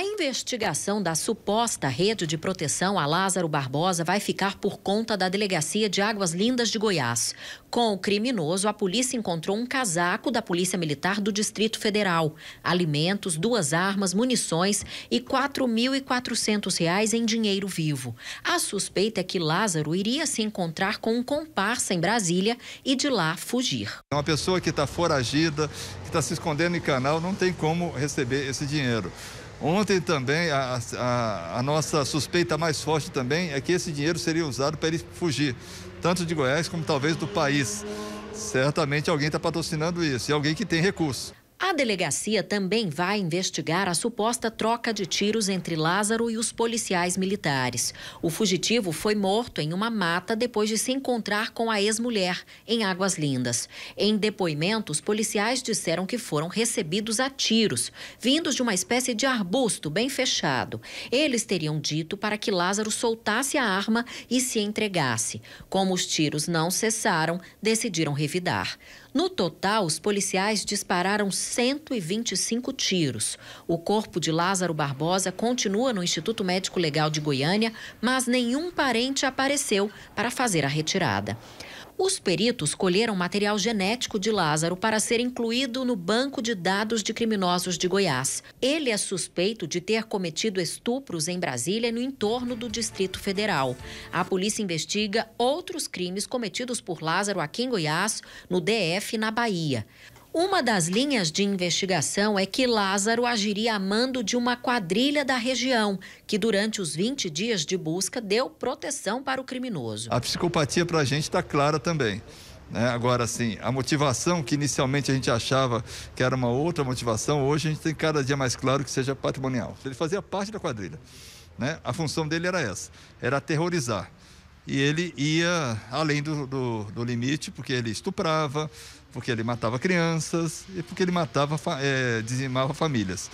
A investigação da suposta rede de proteção a Lázaro Barbosa vai ficar por conta da Delegacia de Águas Lindas de Goiás. Com o criminoso, a polícia encontrou um casaco da Polícia Militar do Distrito Federal, alimentos, duas armas, munições e R$ 4.400 em dinheiro vivo. A suspeita é que Lázaro iria se encontrar com um comparsa em Brasília e de lá fugir. É uma pessoa que está foragida, que está se escondendo em canal, não tem como receber esse dinheiro. Ontem também, a, a, a, nossa suspeita mais forte também é que esse dinheiro seria usado para ele fugir, tanto de Goiás como talvez do país. Certamente alguém está patrocinando isso e alguém que tem recursos. A delegacia também vai investigar a suposta troca de tiros entre Lázaro e os policiais militares. O fugitivo foi morto em uma mata depois de se encontrar com a ex-mulher em Águas Lindas. Em depoimento, os policiais disseram que foram recebidos a tiros, vindos de uma espécie de arbusto bem fechado. Eles teriam dito para que Lázaro soltasse a arma e se entregasse. Como os tiros não cessaram, decidiram revidar. No total, os policiais dispararam 125 tiros. O corpo de Lázaro Barbosa continua no Instituto Médico Legal de Goiânia, mas nenhum parente apareceu para fazer a retirada. Os peritos colheram material genético de Lázaro para ser incluído no banco de dados de criminosos de Goiás. Ele é suspeito de ter cometido estupros em Brasília e no entorno do Distrito Federal. A polícia investiga outros crimes cometidos por Lázaro aqui em Goiás, no DF e na Bahia. Uma das linhas de investigação é que Lázaro agiria a mando de uma quadrilha da região, que durante os 20 dias de busca deu proteção para o criminoso. A psicopatia para a gente está clara também. Né? Agora, sim. a motivação que inicialmente a gente achava que era uma outra motivação, hoje a gente tem cada dia mais claro que seja patrimonial. Ele fazia parte da quadrilha. Né? A função dele era essa, era aterrorizar e ele ia além do, do, do limite, porque ele estuprava, porque ele matava crianças e porque ele matava, é, dizimava famílias.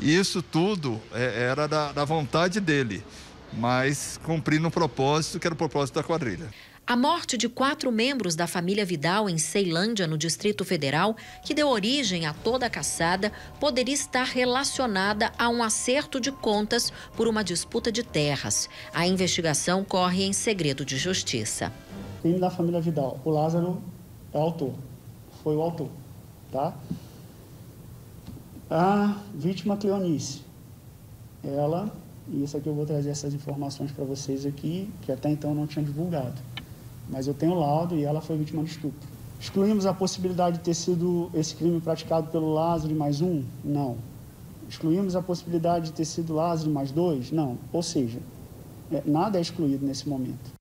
isso tudo é, era da, da vontade dele, mas cumprindo um propósito que era o propósito da quadrilha. A morte de quatro membros da família Vidal em Ceilândia, no Distrito Federal, que deu origem a toda a caçada, poderia estar relacionada a um acerto de contas por uma disputa de terras. A investigação corre em segredo de justiça. O crime da família Vidal, o Lázaro é o autor. Foi o autor, tá? A vítima Cleonice, ela, e isso aqui eu vou trazer essas informações para vocês aqui, que até então não tinha divulgado mas eu tenho laudo e ela foi vítima de estupro. Excluímos a possibilidade de ter sido esse crime praticado pelo Lázaro e mais um? Não. Excluímos a possibilidade de ter sido Lázaro e mais dois? Não. Ou seja, é, nada é excluído nesse momento.